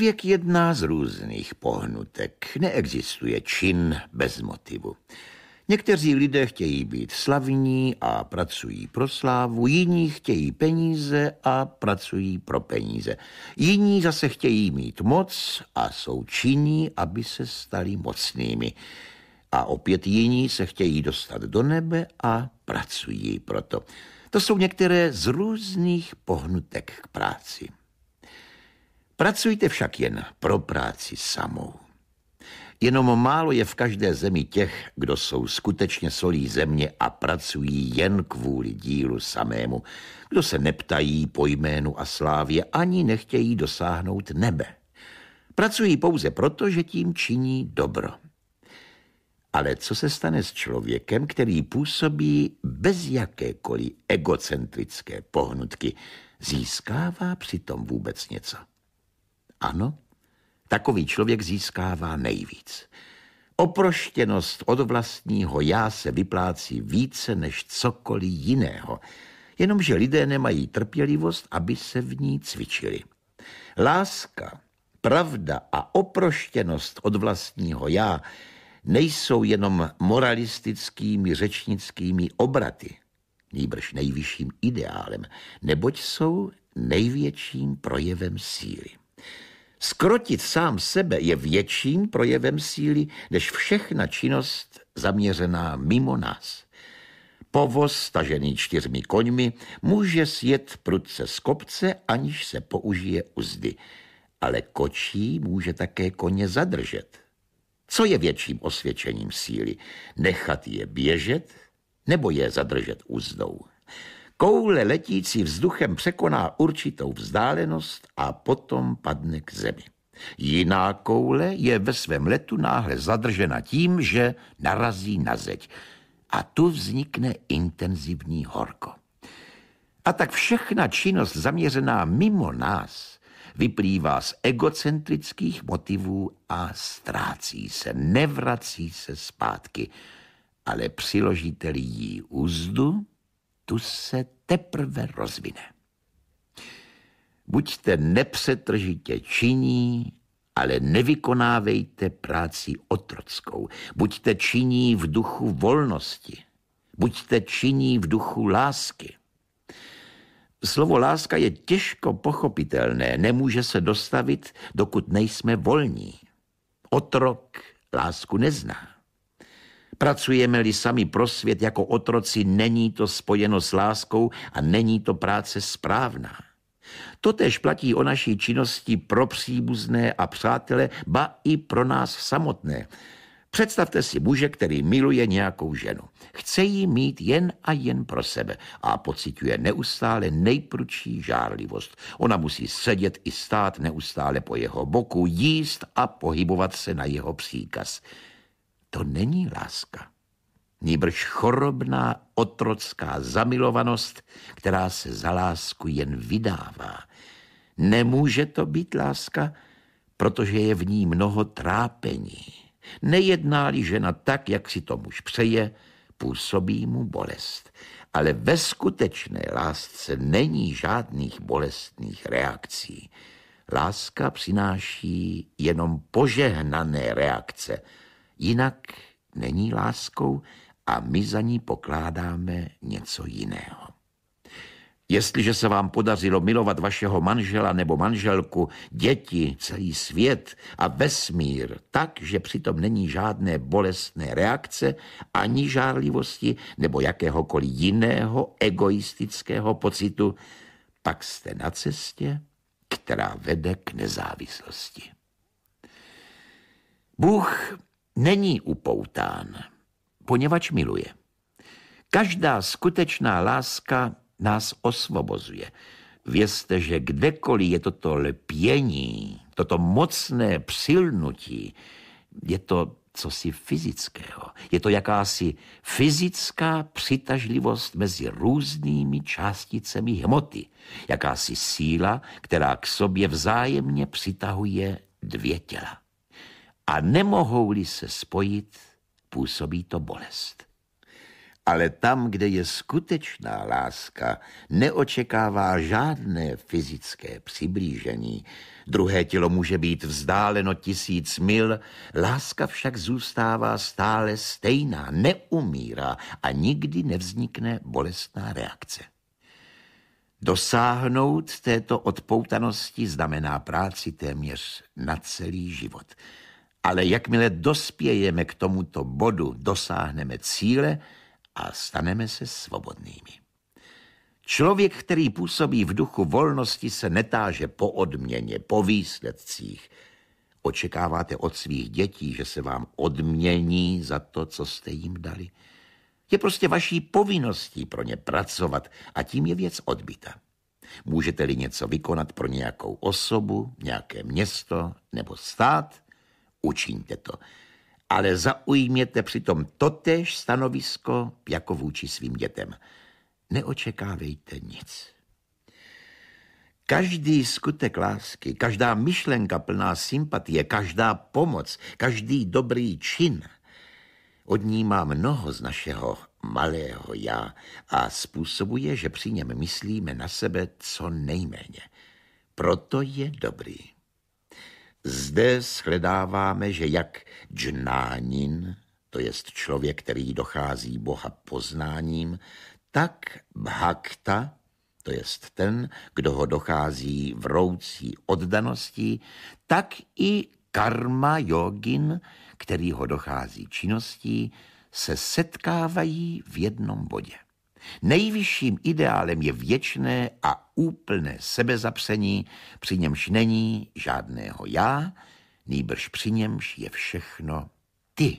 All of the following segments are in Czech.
Člověk jedná z různých pohnutek. Neexistuje čin bez motivu. Někteří lidé chtějí být slavní a pracují pro slávu, jiní chtějí peníze a pracují pro peníze. Jiní zase chtějí mít moc a jsou činní, aby se stali mocnými. A opět jiní se chtějí dostat do nebe a pracují proto. To jsou některé z různých pohnutek k práci. Pracujte však jen pro práci samou. Jenom málo je v každé zemi těch, kdo jsou skutečně solí země a pracují jen kvůli dílu samému, kdo se neptají po jménu a slávě ani nechtějí dosáhnout nebe. Pracují pouze proto, že tím činí dobro. Ale co se stane s člověkem, který působí bez jakékoliv egocentrické pohnutky? Získává přitom vůbec něco? Ano, takový člověk získává nejvíc. Oproštěnost od vlastního já se vyplácí více než cokoliv jiného, jenomže lidé nemají trpělivost, aby se v ní cvičili. Láska, pravda a oproštěnost od vlastního já nejsou jenom moralistickými řečnickými obraty, nýbrž nejvyšším ideálem, neboť jsou největším projevem síly. Skrotit sám sebe je větším projevem síly, než všechna činnost zaměřená mimo nás. Povoz stažený čtyřmi koňmi může sjet prudce z kopce, aniž se použije uzdy, ale kočí může také koně zadržet. Co je větším osvědčením síly? Nechat je běžet nebo je zadržet uzdou? Koule letící vzduchem překoná určitou vzdálenost a potom padne k zemi. Jiná koule je ve svém letu náhle zadržena tím, že narazí na zeď. A tu vznikne intenzivní horko. A tak všechna činnost zaměřená mimo nás vyplývá z egocentrických motivů a ztrácí se, nevrací se zpátky. Ale přiložíte-li jí úzdu, tu se teprve rozvine. Buďte nepřetržitě činí, ale nevykonávejte práci otrockou. Buďte činí v duchu volnosti. Buďte činí v duchu lásky. Slovo láska je těžko pochopitelné, nemůže se dostavit, dokud nejsme volní. Otrok lásku nezná. Pracujeme-li sami pro svět jako otroci, není to spojeno s láskou a není to práce správná. Totež platí o naší činnosti pro příbuzné a přátele, ba i pro nás samotné. Představte si muže, který miluje nějakou ženu. Chce ji mít jen a jen pro sebe a pociťuje neustále nejprudší žárlivost. Ona musí sedět i stát neustále po jeho boku, jíst a pohybovat se na jeho příkaz to není láska. Nýbrž chorobná otrocká zamilovanost, která se za lásku jen vydává. Nemůže to být láska, protože je v ní mnoho trápení. Nejedná-li žena tak, jak si to muž přeje, působí mu bolest. Ale ve skutečné lásce není žádných bolestných reakcí. Láska přináší jenom požehnané reakce – Jinak není láskou a my za ní pokládáme něco jiného. Jestliže se vám podařilo milovat vašeho manžela nebo manželku, děti, celý svět a vesmír tak, že přitom není žádné bolestné reakce, ani žárlivosti nebo jakéhokoliv jiného egoistického pocitu, pak jste na cestě, která vede k nezávislosti. Bůh není upoután, poněvadž miluje. Každá skutečná láska nás osvobozuje. Vězte, že kdekoliv je toto lpění, toto mocné přilnutí, je to cosi fyzického. Je to jakási fyzická přitažlivost mezi různými částicemi hmoty, jakási síla, která k sobě vzájemně přitahuje dvě těla a nemohou-li se spojit, působí to bolest. Ale tam, kde je skutečná láska, neočekává žádné fyzické přiblížení. Druhé tělo může být vzdáleno tisíc mil, láska však zůstává stále stejná, neumírá a nikdy nevznikne bolestná reakce. Dosáhnout této odpoutanosti znamená práci téměř na celý život – ale jakmile dospějeme k tomuto bodu, dosáhneme cíle a staneme se svobodnými. Člověk, který působí v duchu volnosti, se netáže po odměně, po výsledcích. Očekáváte od svých dětí, že se vám odmění za to, co jste jim dali. Je prostě vaší povinností pro ně pracovat a tím je věc odbita. Můžete-li něco vykonat pro nějakou osobu, nějaké město nebo stát, učiňte to. Ale zaujměte přitom totéž stanovisko jako vůči svým dětem. Neočekávejte nic. Každý skutek lásky, každá myšlenka plná sympatie, každá pomoc, každý dobrý čin odnímá mnoho z našeho malého já a způsobuje, že při něm myslíme na sebe co nejméně. Proto je dobrý. Zde shledáváme, že jak džnánin, to jest člověk, který dochází Boha poznáním, tak bhakta, to jest ten, kdo ho dochází vroucí oddaností, tak i karma jogin, který ho dochází činností, se setkávají v jednom bodě. Nejvyšším ideálem je věčné a úplné sebezapření, při němž není žádného já, nýbrž při němž je všechno ty.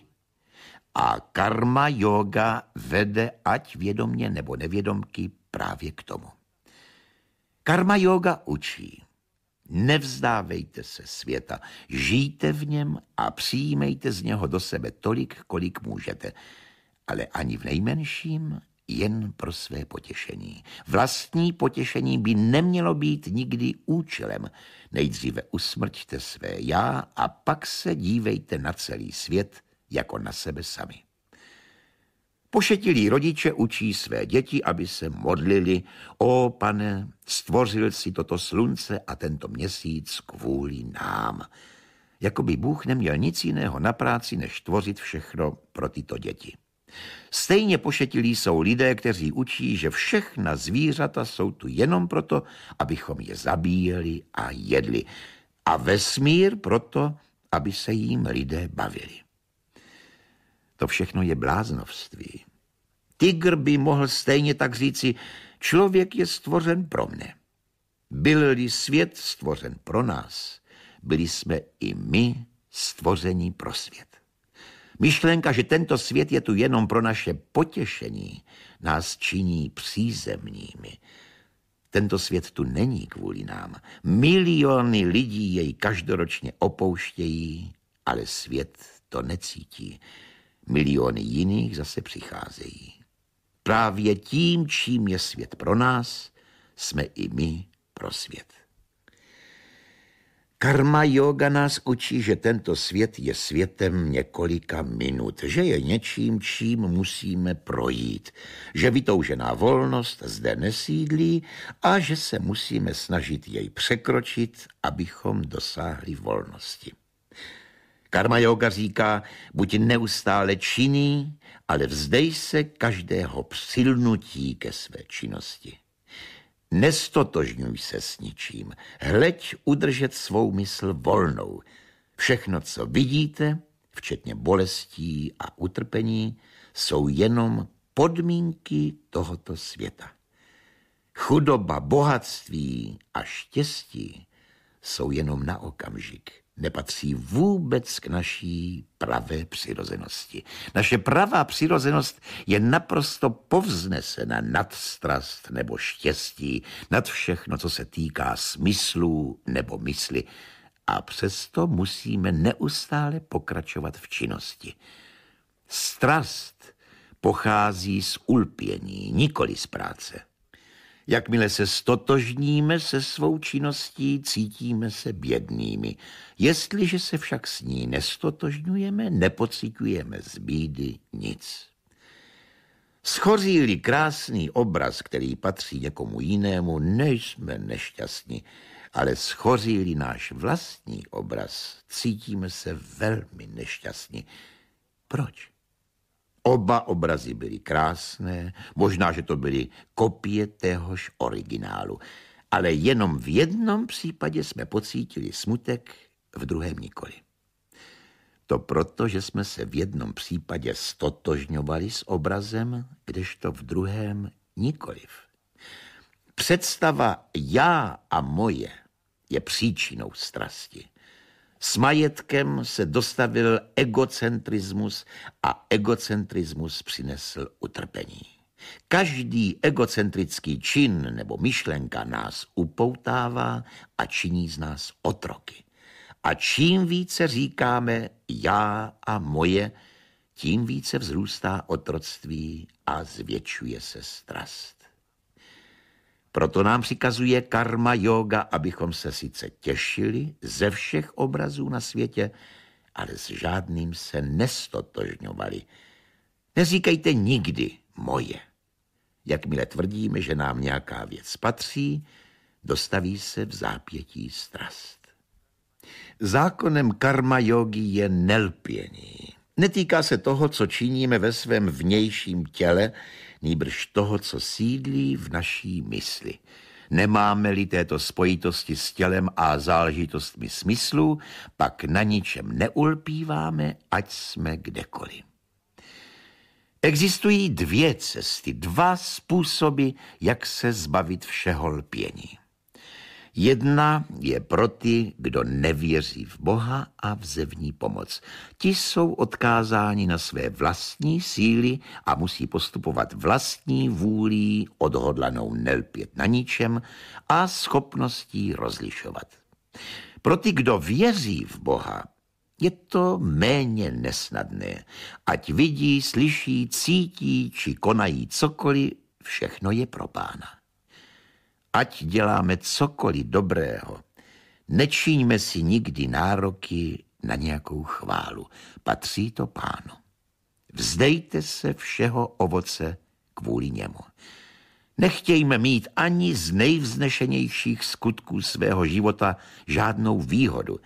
A karma yoga vede ať vědomně nebo nevědomky právě k tomu. Karma yoga učí. Nevzdávejte se světa, žijte v něm a přijímejte z něho do sebe tolik, kolik můžete, ale ani v nejmenším jen pro své potěšení. Vlastní potěšení by nemělo být nikdy účelem. Nejdříve usmrťte své já a pak se dívejte na celý svět jako na sebe sami. Pošetilí rodiče učí své děti, aby se modlili. O pane, stvořil si toto slunce a tento měsíc kvůli nám. Jakoby Bůh neměl nic jiného na práci, než tvořit všechno pro tyto děti. Stejně pošetilí jsou lidé, kteří učí, že všechna zvířata jsou tu jenom proto, abychom je zabíjeli a jedli. A vesmír proto, aby se jim lidé bavili. To všechno je bláznovství. Tigr by mohl stejně tak říci, člověk je stvořen pro mne. Byl-li svět stvořen pro nás, byli jsme i my stvoření pro svět. Myšlenka, že tento svět je tu jenom pro naše potěšení, nás činí přízemními. Tento svět tu není kvůli nám. Miliony lidí jej každoročně opouštějí, ale svět to necítí. Miliony jiných zase přicházejí. Právě tím, čím je svět pro nás, jsme i my pro svět. Karma yoga nás učí, že tento svět je světem několika minut, že je něčím, čím musíme projít, že vytoužená volnost zde nesídlí a že se musíme snažit jej překročit, abychom dosáhli volnosti. Karma yoga říká, buď neustále činný, ale vzdej se každého přilnutí ke své činnosti. Nestotožňuj se s ničím. Hleď udržet svou mysl volnou. Všechno, co vidíte, včetně bolestí a utrpení, jsou jenom podmínky tohoto světa. Chudoba, bohatství a štěstí jsou jenom na okamžik nepatří vůbec k naší pravé přirozenosti. Naše pravá přirozenost je naprosto povznesena nad strast nebo štěstí, nad všechno, co se týká smyslů nebo mysli. A přesto musíme neustále pokračovat v činnosti. Strast pochází z ulpění, nikoli z práce. Jakmile se stotožníme se svou činností, cítíme se bědnými. Jestliže se však s ní nestotožňujeme, nepocitujeme z bídy nic. schozí li krásný obraz, který patří někomu jinému, nejsme nešťastní, ale schozí li náš vlastní obraz, cítíme se velmi nešťastní. Proč? Oba obrazy byly krásné, možná, že to byly kopie téhož originálu, ale jenom v jednom případě jsme pocítili smutek, v druhém nikoli. To proto, že jsme se v jednom případě stotožňovali s obrazem, kdežto v druhém nikoliv. Představa já a moje je příčinou strasti. S majetkem se dostavil egocentrismus a egocentrismus přinesl utrpení. Každý egocentrický čin nebo myšlenka nás upoutává a činí z nás otroky. A čím více říkáme já a moje, tím více vzrůstá otroctví a zvětšuje se strast. Proto nám přikazuje karma yoga, abychom se sice těšili ze všech obrazů na světě, ale s žádným se nestotožňovali. Neříkejte nikdy moje. Jakmile tvrdíme, že nám nějaká věc patří, dostaví se v zápětí strast. Zákonem karma jogi je nelpění. Netýká se toho, co činíme ve svém vnějším těle, nýbrž toho, co sídlí v naší mysli. Nemáme-li této spojitosti s tělem a záležitostmi smyslu, pak na ničem neulpíváme, ať jsme kdekoliv. Existují dvě cesty, dva způsoby, jak se zbavit všeho lpění. Jedna je pro ty, kdo nevěří v Boha a v zevní pomoc. Ti jsou odkázáni na své vlastní síly a musí postupovat vlastní vůlí, odhodlanou nelpět na ničem a schopností rozlišovat. Pro ty, kdo věří v Boha, je to méně nesnadné. Ať vidí, slyší, cítí či konají cokoliv, všechno je pro pána ať děláme cokoliv dobrého, nečiníme si nikdy nároky na nějakou chválu. Patří to pánu. Vzdejte se všeho ovoce kvůli němu. Nechtějme mít ani z nejvznešenějších skutků svého života žádnou výhodu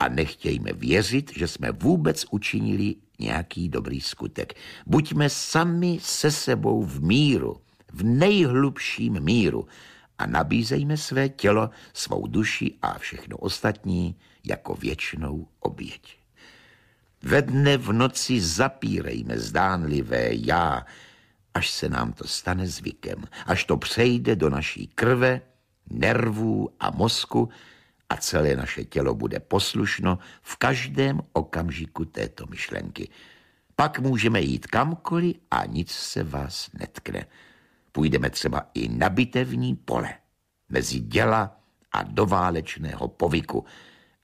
a nechtějme věřit, že jsme vůbec učinili nějaký dobrý skutek. Buďme sami se sebou v míru, v nejhlubším míru a nabízejme své tělo, svou duši a všechno ostatní jako věčnou oběť. Ve dne v noci zapírejme zdánlivé já, až se nám to stane zvykem, až to přejde do naší krve, nervů a mozku a celé naše tělo bude poslušno v každém okamžiku této myšlenky. Pak můžeme jít kamkoliv a nic se vás netkne. Půjdeme třeba i na bitevní pole, mezi děla a do válečného povyku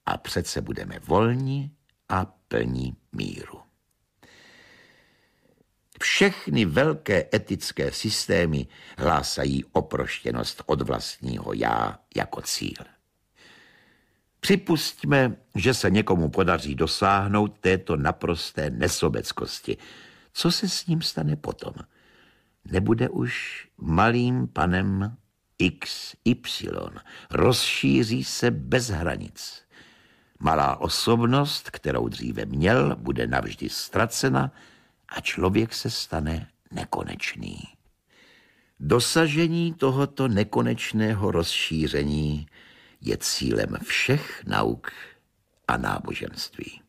a přece budeme volní a plní míru. Všechny velké etické systémy hlásají oproštěnost od vlastního já jako cíl. Připustíme, že se někomu podaří dosáhnout této naprosté nesobeckosti. Co se s ním stane potom? nebude už malým panem XY. Rozšíří se bez hranic. Malá osobnost, kterou dříve měl, bude navždy ztracena a člověk se stane nekonečný. Dosažení tohoto nekonečného rozšíření je cílem všech nauk a náboženství.